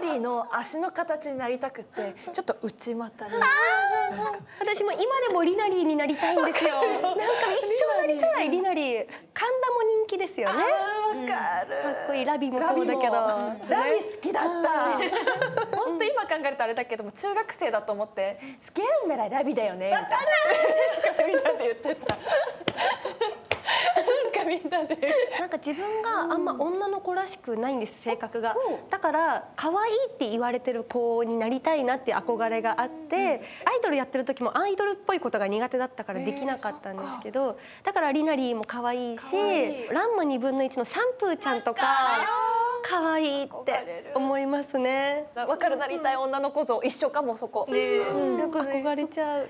リーの足の形になりたくてちょっと内股に私も今でもリナリーになりたいんですよ なんか一生なりたいリナリー神田も人気ですよねかる、うん、かっこいいラビもそうだけどラビ好きだった、本当今考えるとあれだけども中学生だと思って「付き合うならラビだよね」みたいな ななんか自分があんま女の子らしくないんです性格がだから可愛いって言われてる子になりたいなって憧れがあってアイドルやってる時もアイドルっぽいことが苦手だったからできなかったんですけどだからリナリーも可愛いしラン1 2分の1のシャンプーちゃんとか可愛いって思いますねわかるなりたい女の子像一緒かもそこ、ね、なんか憧れちゃう